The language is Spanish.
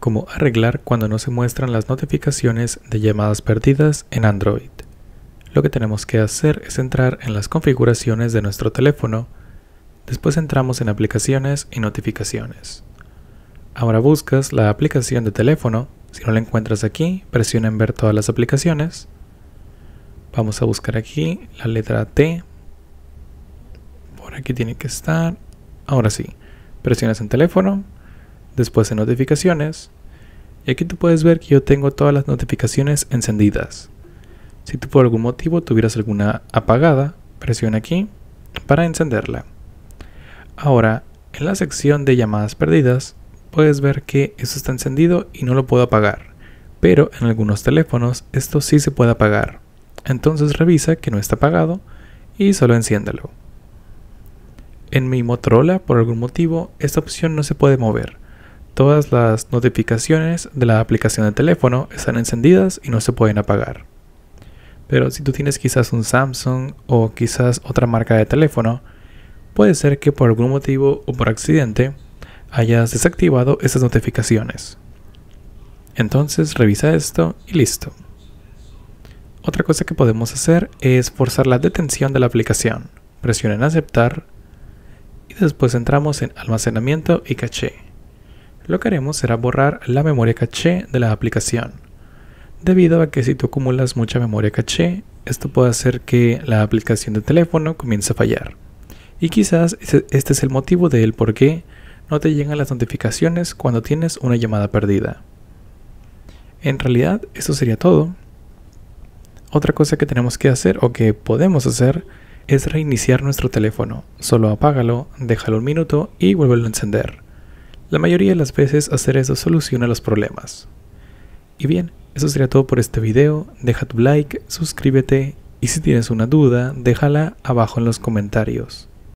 como arreglar cuando no se muestran las notificaciones de llamadas perdidas en Android. Lo que tenemos que hacer es entrar en las configuraciones de nuestro teléfono, después entramos en aplicaciones y notificaciones. Ahora buscas la aplicación de teléfono, si no la encuentras aquí, presiona en ver todas las aplicaciones. Vamos a buscar aquí la letra T. Por aquí tiene que estar. Ahora sí, presionas en teléfono, después de notificaciones, y aquí tú puedes ver que yo tengo todas las notificaciones encendidas. Si tú por algún motivo tuvieras alguna apagada, presiona aquí para encenderla. Ahora, en la sección de llamadas perdidas, puedes ver que eso está encendido y no lo puedo apagar, pero en algunos teléfonos esto sí se puede apagar. Entonces revisa que no está apagado y solo enciéndalo. En mi Motorola, por algún motivo, esta opción no se puede mover, Todas las notificaciones de la aplicación de teléfono están encendidas y no se pueden apagar. Pero si tú tienes quizás un Samsung o quizás otra marca de teléfono, puede ser que por algún motivo o por accidente hayas desactivado esas notificaciones. Entonces revisa esto y listo. Otra cosa que podemos hacer es forzar la detención de la aplicación. Presionen aceptar y después entramos en almacenamiento y caché lo que haremos será borrar la memoria caché de la aplicación. Debido a que si tú acumulas mucha memoria caché, esto puede hacer que la aplicación de teléfono comience a fallar. Y quizás este es el motivo de por qué no te llegan las notificaciones cuando tienes una llamada perdida. En realidad, eso sería todo. Otra cosa que tenemos que hacer o que podemos hacer es reiniciar nuestro teléfono. Solo apágalo, déjalo un minuto y vuélvelo a encender. La mayoría de las veces hacer eso soluciona los problemas. Y bien, eso sería todo por este video, deja tu like, suscríbete y si tienes una duda, déjala abajo en los comentarios.